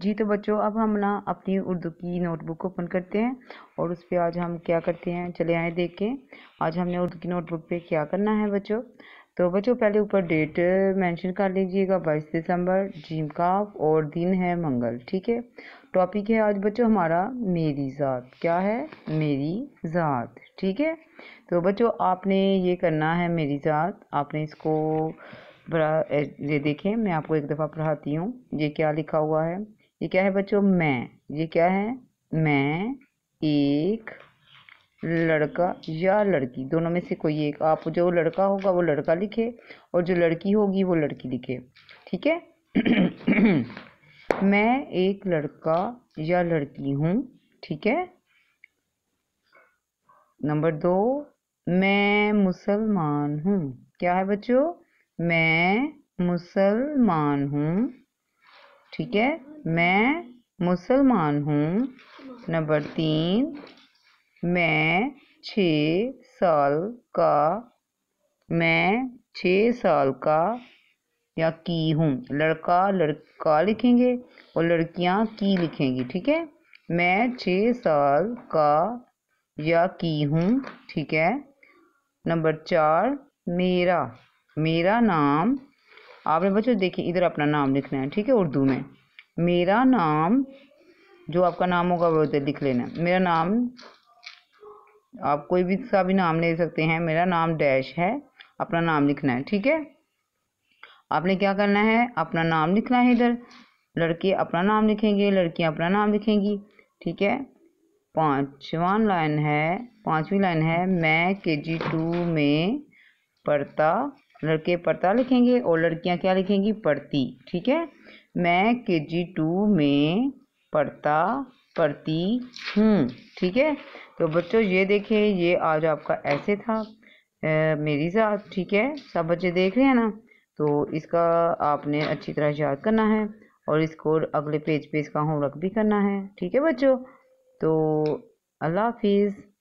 जी तो बच्चों अब हम ना अपनी उर्दू की नोटबुक ओपन करते हैं और उस पर आज हम क्या करते हैं चले आए देखें आज हमने उर्दू की नोटबुक पे क्या करना है बच्चों तो बच्चों पहले ऊपर डेट मेंशन कर लीजिएगा बाईस दिसंबर जीम काफ और दिन है मंगल ठीक है टॉपिक है आज बच्चों हमारा मेरी ज़ात क्या है मेरी ज़ात ठीक है तो बच्चों आपने ये करना है मेरी ज़ात आपने इसको बड़ा ये देखें मैं आपको एक दफ़ा पढ़ाती हूँ ये क्या लिखा हुआ है ये क्या है बच्चों मैं ये क्या है मैं एक लड़का या लड़की दोनों में से कोई एक आप जो लड़का होगा वो लड़का लिखे और जो लड़की होगी वो लड़की लिखे ठीक है मैं एक लड़का या लड़की हूँ ठीक है नंबर दो मैं मुसलमान हूँ क्या है बच्चों मैं मुसलमान हूँ ठीक है मैं मुसलमान हूँ नंबर तीन मैं छ साल का मैं छ साल का या की हूँ लड़का लड़का लिखेंगे और लड़कियाँ की लिखेंगी ठीक है मैं छ साल का या की हूँ ठीक है नंबर चार मेरा मेरा नाम आपने बच्चों देखिए इधर अपना नाम लिखना है ठीक है उर्दू में मेरा नाम जो आपका नाम होगा वो उधर लिख लेना मेरा नाम आप कोई भी सा भी नाम ले सकते हैं मेरा नाम डैश है अपना नाम लिखना है ठीक है आपने क्या करना है अपना नाम लिखना है इधर लड़के अपना नाम लिखेंगे लड़कियाँ अपना नाम लिखेंगी ठीक है पाँचवा लाइन है पाँचवीं लाइन है मैं के जी टू में पढ़ता लड़के पढ़ता लिखेंगे और लड़कियां क्या लिखेंगी पढ़ती ठीक है मैं के जी टू में पढ़ता पढ़ती हूँ ठीक है तो बच्चों ये देखें ये आज आपका ऐसे था ए, मेरी साथ ठीक है सब बच्चे देख रहे हैं ना तो इसका आपने अच्छी तरह याद करना है और इसको अगले पेज पे इसका होमवर्क भी करना है ठीक है बच्चों तो अल्लाह हाफिज़